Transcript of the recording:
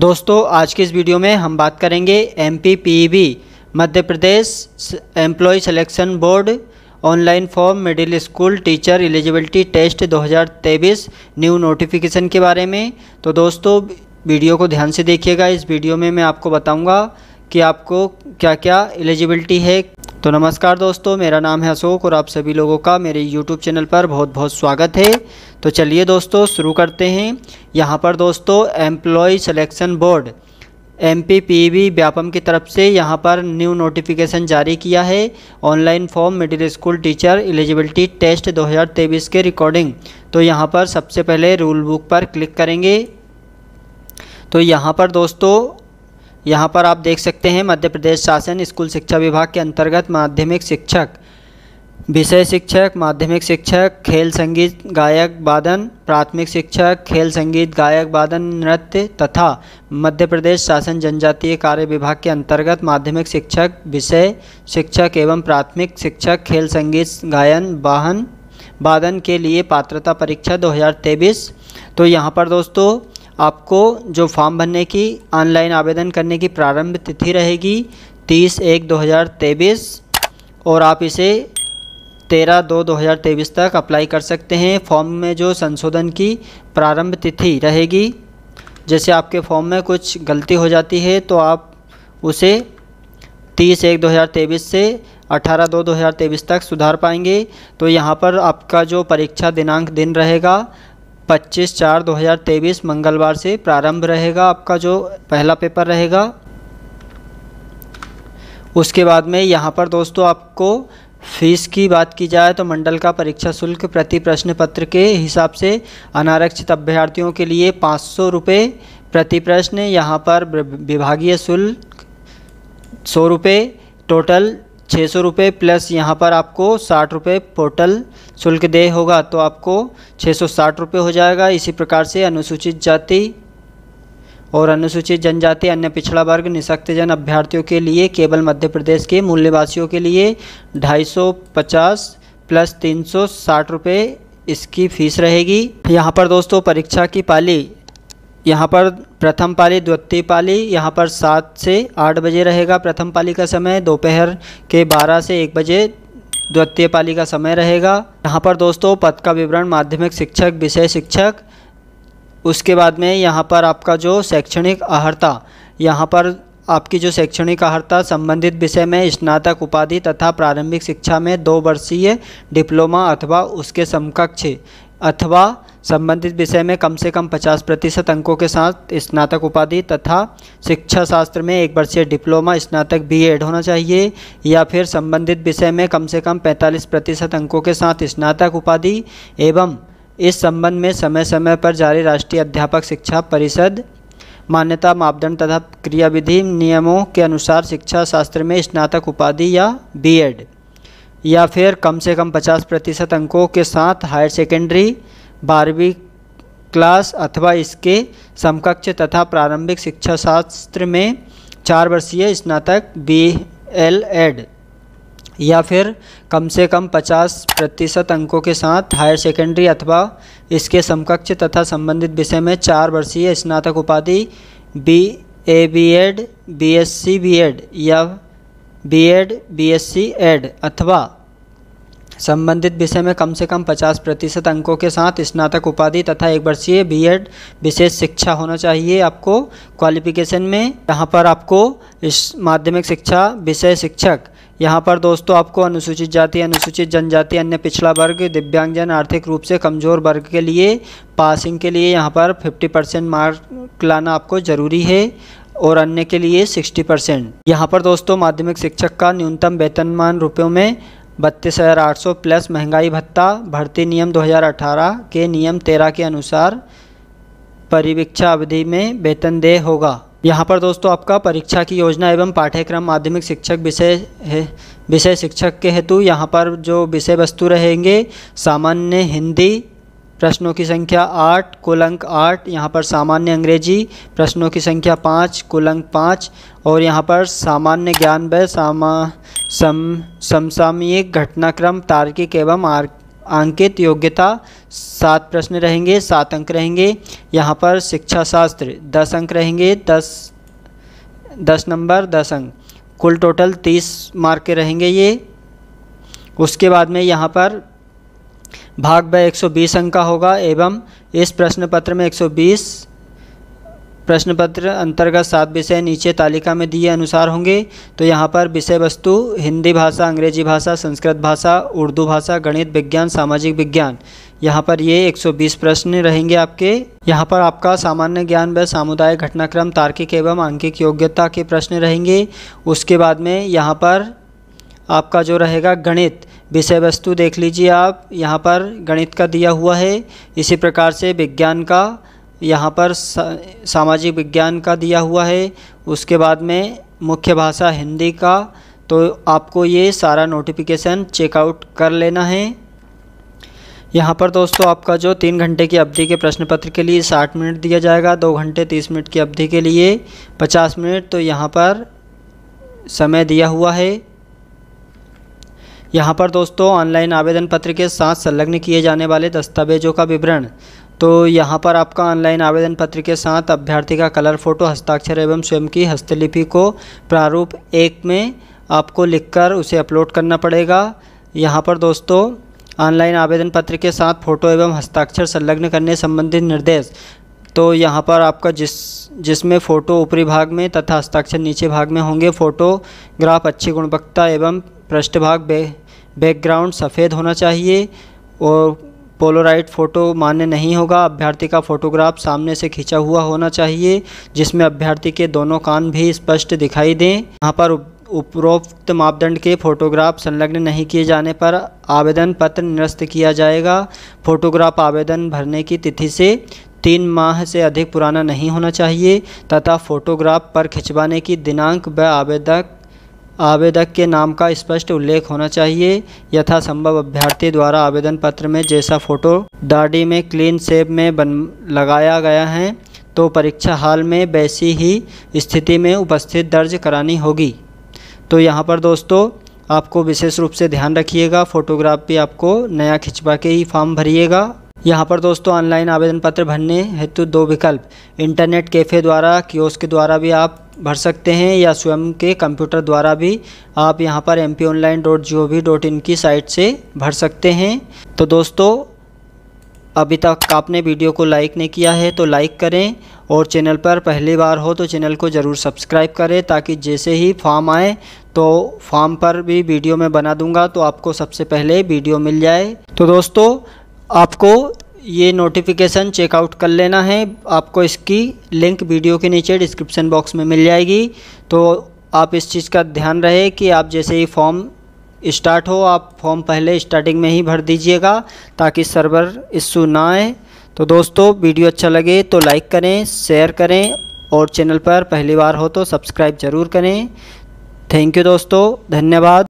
दोस्तों आज के इस वीडियो में हम बात करेंगे M P e Madhya Pradesh employ selection board online form middle school teacher eligibility test 2023 new notification के बारे में तो दोस्तों वीडियो को ध्यान से देखिएगा इस वीडियो में मैं आपको बताऊंगा कि आपको क्या क्या एलिजिबिलिटी है तो नमस्कार दोस्तों मेरा नाम है अशोक और आप सभी लोगों का मेरे YouTube चैनल पर बहुत बहुत स्वागत है तो चलिए दोस्तों शुरू करते हैं यहाँ पर दोस्तों employ selection board M P P B Vyapam की तरफ से यहाँ पर न्यू नोटिफिकेशन जारी किया है online form middle school teacher eligibility test 2023 के रिकॉर्डिंग तो यहाँ पर सबसे पहले रूल बुक पर क्लिक करेंगे तो यहाँ पर दोस्तों यहाँ पर आप देख सकते हैं मध्य प्रदेश शासन स्कूल शिक्षा विभाग के अंतर्गत माध्यमिक शिक्षक विषय शिक्षक माध्यमिक शिक्षक खेल संगीत गायक वादन प्राथमिक शिक्षक खेल संगीत गायक वादन नृत्य तथा मध्य प्रदेश शासन जनजातीय कार्य विभाग के अंतर्गत माध्यमिक शिक्षक विषय शिक्षक एवं प्राथमिक शिक्षक खेल संगीत गायन वाहन वादन के लिए पात्रता परीक्षा 2023 तो यहाँ पर दोस्तों आपको जो फॉर्म भरने की ऑनलाइन आवेदन करने की प्रारंभ तिथि रहेगी तीस एक दो हज़ार तेईस और आप इसे तेरह दो दो हज़ार तेईस तक अप्लाई कर सकते हैं फॉर्म में जो संशोधन की प्रारंभ तिथि रहेगी जैसे आपके फॉर्म में कुछ गलती हो जाती है तो आप उसे तीस एक दो हज़ार तेईस से अठारह दो दो हज़ार तेईस तक सुधार पाएंगे तो यहाँ पर आपका जो परीक्षा दिनांक दिन रहेगा पच्चीस चार दो हज़ार तेईस मंगलवार से प्रारंभ रहेगा आपका जो पहला पेपर रहेगा उसके बाद में यहाँ पर दोस्तों आपको फीस की बात की जाए तो मंडल का परीक्षा शुल्क प्रति प्रश्न पत्र के हिसाब से अनारक्षित अभ्यर्थियों के लिए पाँच सौ रुपये प्रति प्रश्न यहाँ पर विभागीय शुल्क सौ रुपये टोटल छः सौ रुपये प्लस यहाँ पर आपको साठ रुपये पोर्टल शुल्क दे होगा तो आपको छः सौ साठ रुपये हो जाएगा इसी प्रकार से अनुसूचित जाति और अनुसूचित जनजाति अन्य पिछड़ा वर्ग निशक्तजन अभ्यर्थियों के लिए केवल मध्य प्रदेश के मूल निवासियों के लिए ढाई सौ पचास प्लस तीन सौ साठ रुपये इसकी फ़ीस रहेगी यहाँ पर दोस्तों परीक्षा की पाली यहाँ पर प्रथम पाली द्वितीय पाली यहाँ पर सात से आठ बजे रहेगा प्रथम पाली का समय दोपहर के बारह से एक बजे द्वितीय पाली का समय रहेगा यहाँ पर दोस्तों पद का विवरण माध्यमिक शिक्षक विषय शिक्षक उसके बाद में यहाँ पर आपका जो शैक्षणिक अहर्ता यहाँ पर आपकी जो शैक्षणिक अहर्ता संबंधित विषय में स्नातक उपाधि तथा प्रारंभिक शिक्षा में दो वर्षीय डिप्लोमा अथवा उसके समकक्ष अथवा संबंधित विषय में कम से कम 50 प्रतिशत अंकों के साथ स्नातक उपाधि तथा शिक्षा शास्त्र में एक वर्षीय डिप्लोमा स्नातक बी एड होना चाहिए या फिर संबंधित विषय में कम से कम 45 प्रतिशत अंकों के साथ स्नातक उपाधि एवं इस संबंध में समय समय पर जारी राष्ट्रीय अध्यापक शिक्षा परिषद मान्यता मापदंड तथा क्रियाविधि नियमों के अनुसार शिक्षा शास्त्र में स्नातक उपाधि या बी या फिर कम से कम पचास प्रतिशत अंकों के साथ हायर सेकेंडरी बारहवीं क्लास अथवा इसके समकक्ष तथा प्रारंभिक शिक्षा शास्त्र में चार वर्षीय स्नातक बी एल एड या फिर कम से कम 50 प्रतिशत अंकों के साथ हायर सेकेंडरी अथवा इसके समकक्ष तथा संबंधित विषय में चार वर्षीय स्नातक उपाधि B A B Ed B S C B Ed या B Ed B S C Ed अथवा संबंधित विषय में कम से कम 50 प्रतिशत अंकों के साथ स्नातक उपाधि तथा एक वर्षीय बीएड विशेष शिक्षा होना चाहिए आपको क्वालिफिकेशन में यहाँ पर आपको इस माध्यमिक शिक्षा विषय शिक्षक यहाँ पर दोस्तों आपको अनुसूचित जाति अनुसूचित जनजाति अन्य पिछड़ा वर्ग दिव्यांगजन आर्थिक रूप से कमज़ोर वर्ग के लिए पासिंग के लिए यहाँ पर 50 परसेंट मार्क लाना आपको ज़रूरी है और अन्य के लिए 60 परसेंट यहाँ पर दोस्तों माध्यमिक शिक्षक का न्यूनतम वेतनमान रुपयों में बत्तीस हज़ार आठ सौ प्लस महंगाई भत्ता भर्ती नियम 2018 के नियम 13 के अनुसार परिवीक्षा अवधि में वेतन देय होगा यहाँ पर दोस्तों आपका परीक्षा की योजना एवं पाठ्यक्रम माध्यमिक शिक्षक विषय है विषय शिक्षक के हेतु यहाँ पर जो विषय वस्तु रहेंगे सामान्य हिंदी प्रश्नों की संख्या आठ कुलंक आठ यहाँ पर सामान्य अंग्रेजी प्रश्नों की संख्या पाँच कुलंक पाँच और यहाँ पर सामान्य ज्ञान व सामा सम समसामयिक घटनाक्रम तार्किक एवं अंकित योग्यता सात प्रश्न रहेंगे सात अंक रहेंगे यहाँ पर शिक्षा शास्त्र दस अंक रहेंगे दस दस नंबर दस अंक कुल टोटल तीस मार्क रहेंगे ये उसके बाद में यहाँ पर भाग बय 120 अंक का होगा एवं इस प्रश्न पत्र में 120 प्रश्न पत्र अंतर्गत सात विषय नीचे तालिका में दिए अनुसार होंगे तो यहाँ पर विषय वस्तु हिंदी भाषा अंग्रेजी भाषा संस्कृत भाषा उर्दू भाषा गणित विज्ञान सामाजिक विज्ञान यहाँ पर ये 120 प्रश्न रहेंगे आपके यहाँ पर आपका सामान्य ज्ञान व सामुदायिक घटनाक्रम तार्किक एवं आंकिक योग्यता के प्रश्न रहेंगे उसके बाद में यहाँ पर आपका जो रहेगा गणित विषय वस्तु देख लीजिए आप यहाँ पर गणित का दिया हुआ है इसी प्रकार से विज्ञान का यहाँ पर सामाजिक विज्ञान का दिया हुआ है उसके बाद में मुख्य भाषा हिंदी का तो आपको ये सारा नोटिफिकेशन चेकआउट कर लेना है यहाँ पर दोस्तों आपका जो तीन घंटे की अवधि के प्रश्न पत्र के लिए साठ मिनट दिया जाएगा दो घंटे तीस मिनट की अवधि के लिए पचास मिनट तो यहाँ पर समय दिया हुआ है यहाँ पर दोस्तों ऑनलाइन आवेदन पत्र के साथ संलग्न किए जाने वाले दस्तावेजों का विवरण तो यहाँ पर आपका ऑनलाइन आवेदन पत्र के साथ अभ्यर्थी का कलर फ़ोटो हस्ताक्षर एवं स्वयं की हस्तलिपि को प्रारूप एक में आपको लिखकर उसे अपलोड करना पड़ेगा यहाँ पर दोस्तों ऑनलाइन आवेदन पत्र के साथ फ़ोटो एवं हस्ताक्षर संलग्न करने संबंधित निर्देश तो यहाँ पर आपका जिस जिसमें फ़ोटो ऊपरी भाग में तथा हस्ताक्षर नीचे भाग में होंगे फ़ोटोग्राफ अच्छी गुणवत्ता एवं पृष्ठभाग बे बैकग्राउंड सफ़ेद होना चाहिए और पोलोराइट फ़ोटो मान्य नहीं होगा अभ्यर्थी का फोटोग्राफ सामने से खींचा हुआ होना चाहिए जिसमें अभ्यर्थी के दोनों कान भी स्पष्ट दिखाई दें यहाँ पर उपरोक्त मापदंड के फोटोग्राफ संलग्न नहीं किए जाने पर आवेदन पत्र निरस्त किया जाएगा फोटोग्राफ आवेदन भरने की तिथि से तीन माह से अधिक पुराना नहीं होना चाहिए तथा फोटोग्राफ पर खिंचवाने की दिनांक व आवेदक आवेदक के नाम का स्पष्ट उल्लेख होना चाहिए यथासंभव अभ्यर्थी द्वारा आवेदन पत्र में जैसा फ़ोटो दाढ़ी में क्लीन सेब में बन लगाया गया है तो परीक्षा हाल में वैसी ही स्थिति में उपस्थित दर्ज करानी होगी तो यहाँ पर दोस्तों आपको विशेष रूप से ध्यान रखिएगा फ़ोटोग्राफ भी आपको नया खिंचवा के ही फॉर्म भरिएगा यहाँ पर दोस्तों ऑनलाइन आवेदन पत्र भरने हेतु दो विकल्प इंटरनेट कैफ़े द्वारा कियोस्क के द्वारा भी आप भर सकते हैं या स्वयं के कंप्यूटर द्वारा भी आप यहाँ पर M P online dot G O V dot in की साइट से भर सकते हैं तो दोस्तों अभी तक आपने वीडियो को लाइक नहीं किया है तो लाइक करें और चैनल पर पहली बार हो तो चैनल को ज़रूर सब्सक्राइब करें ताकि जैसे ही फॉर्म आए तो फॉर्म पर भी वीडियो में बना दूंगा तो आपको सबसे पहले वीडियो मिल जाए तो दोस्तों आपको ये नोटिफिकेशन चेकआउट कर लेना है आपको इसकी लिंक वीडियो के नीचे डिस्क्रिप्शन बॉक्स में मिल जाएगी तो आप इस चीज़ का ध्यान रहे कि आप जैसे ही फॉर्म स्टार्ट हो आप फॉर्म पहले स्टार्टिंग में ही भर दीजिएगा ताकि सर्वर इशू ना आए तो दोस्तों वीडियो अच्छा लगे तो लाइक करें शेयर करें और चैनल पर पहली बार हो तो सब्सक्राइब ज़रूर करें थैंक यू दोस्तों धन्यवाद